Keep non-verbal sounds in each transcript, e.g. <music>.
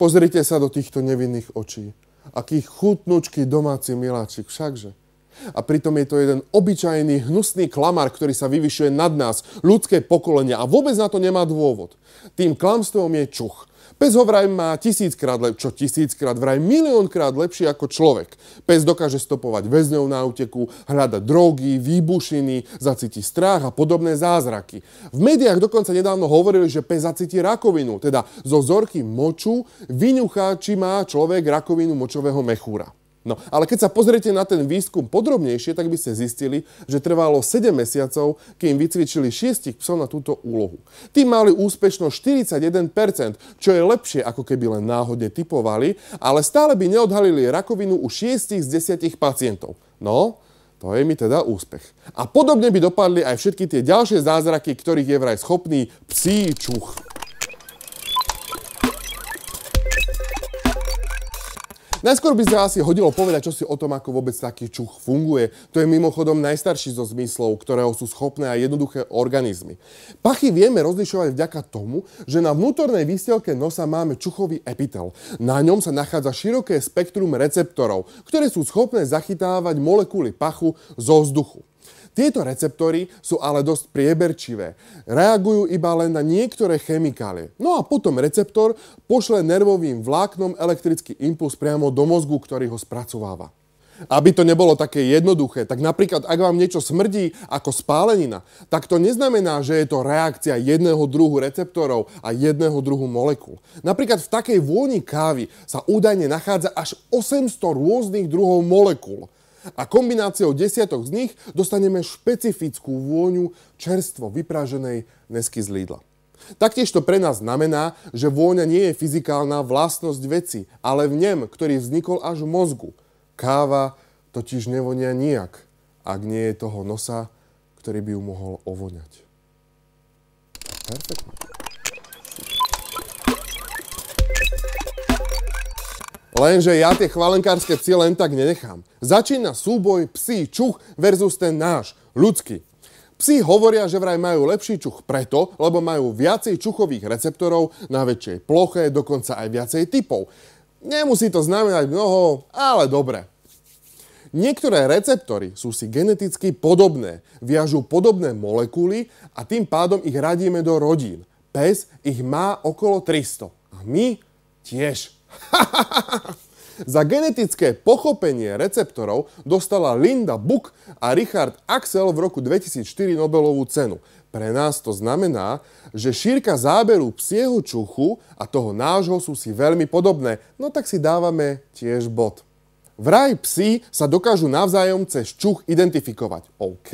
Pozrite sa do týchto nevinných očí. Aký chutnúčky domáci miláčik všakže. A pritom je to jeden obyčajný, hnusný klamar, ktorý sa vyvyšuje nad nás, ľudské pokolenie a vôbec na to nemá dôvod. Tým klamstvom je čuch. Pes ho vraj má tisíckrát, lepšie, čo tisíckrát, vraj miliónkrát lepšie ako človek. Pes dokáže stopovať väzňov na úteku, hľadať drogy, výbušiny, zacíti strach a podobné zázraky. V médiách dokonca nedávno hovorili, že pes zacíti rakovinu, teda zo vzorky moču vyňuchá, či má človek rakovinu močového mechúra. No, ale keď sa pozriete na ten výskum podrobnejšie, tak by ste zistili, že trvalo 7 mesiacov, kým vycvičili 6 psov na túto úlohu. Tí mali úspešno 41%, čo je lepšie, ako keby len náhodne typovali, ale stále by neodhalili rakovinu u 6 z 10 pacientov. No, to je mi teda úspech. A podobne by dopadli aj všetky tie ďalšie zázraky, ktorých je vraj schopný psíčuch. čuch. Najskôr by sa asi hodilo povedať, čo si o tom, ako vôbec taký čuch funguje. To je mimochodom najstarší zo zmyslov, ktorého sú schopné aj jednoduché organizmy. Pachy vieme rozlišovať vďaka tomu, že na vnútornej výstelke nosa máme čuchový epitel. Na ňom sa nachádza široké spektrum receptorov, ktoré sú schopné zachytávať molekuly pachu zo vzduchu. Tieto receptory sú ale dosť prieberčivé. Reagujú iba len na niektoré chemikálie. No a potom receptor pošle nervovým vláknom elektrický impuls priamo do mozgu, ktorý ho spracováva. Aby to nebolo také jednoduché, tak napríklad ak vám niečo smrdí ako spálenina, tak to neznamená, že je to reakcia jedného druhu receptorov a jedného druhu molekúl. Napríklad v takej vôni kávy sa údajne nachádza až 800 rôznych druhov molekúl a kombináciou desiatok z nich dostaneme špecifickú vôňu čerstvo vypraženej nesky z Lidla. Taktiež to pre nás znamená, že vôňa nie je fyzikálna vlastnosť veci, ale nem, ktorý vznikol až v mozgu. Káva totiž nevonia nijak, ak nie je toho nosa, ktorý by ju mohol ovoňať. Perfektne. Lenže ja tie chvalenkárske psy len tak nenechám. Začína súboj psí čuch versus ten náš, ľudský. Psi hovoria, že vraj majú lepší čuch preto, lebo majú viacej čuchových receptorov na väčšej ploche, dokonca aj viacej typov. Nemusí to znamenať mnoho, ale dobre. Niektoré receptory sú si geneticky podobné, viažú podobné molekuly a tým pádom ich radíme do rodín. Pes ich má okolo 300 a my tiež. <laughs> Za genetické pochopenie receptorov dostala Linda Buck a Richard Axel v roku 2004 Nobelovú cenu. Pre nás to znamená, že šírka záberu psieho čuchu a toho nášho sú si veľmi podobné, no tak si dávame tiež bod. Vraj psi sa dokážu navzájom cez čuch identifikovať. OK,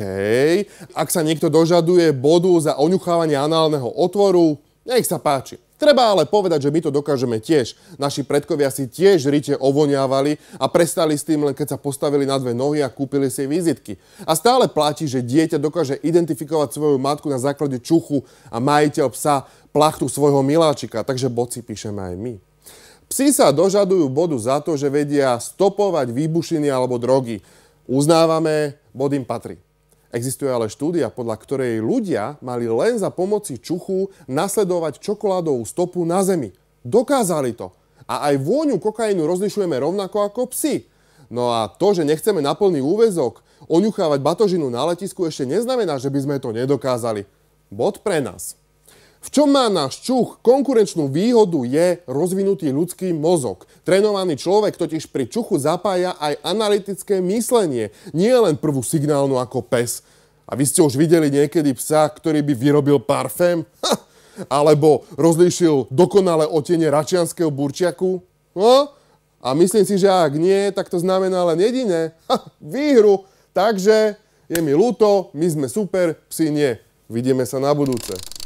ak sa niekto dožaduje bodu za oňuchávanie análneho otvoru, nech sa páči. Treba ale povedať, že my to dokážeme tiež. Naši predkovia si tiež rite ovoniavali a prestali s tým len keď sa postavili na dve nohy a kúpili si vizitky. A stále platí, že dieťa dokáže identifikovať svoju matku na základe čuchu a majiteľ psa plachtu svojho miláčika, takže boci píšeme aj my. Psi sa dožadujú bodu za to, že vedia stopovať výbušiny alebo drogy. Uznávame, bod im patrí. Existuje ale štúdia, podľa ktorej ľudia mali len za pomoci čuchu nasledovať čokoládovú stopu na zemi. Dokázali to. A aj vôňu kokainu rozlišujeme rovnako ako psi. No a to, že nechceme na plný úvezok oňuchávať batožinu na letisku ešte neznamená, že by sme to nedokázali. Bod pre nás. V čom má náš čuch konkurenčnú výhodu je rozvinutý ľudský mozog. Trénovaný človek totiž pri čuchu zapája aj analytické myslenie, nie len prvú signálnu ako pes. A vy ste už videli niekedy psa, ktorý by vyrobil parfém? Ha! Alebo rozlíšil dokonale otenie račianského burčiaku? No? A myslím si, že ak nie, tak to znamená len jediné. Ha! Výhru! Takže je mi ľúto, my sme super, psi nie. Vidíme sa na budúce.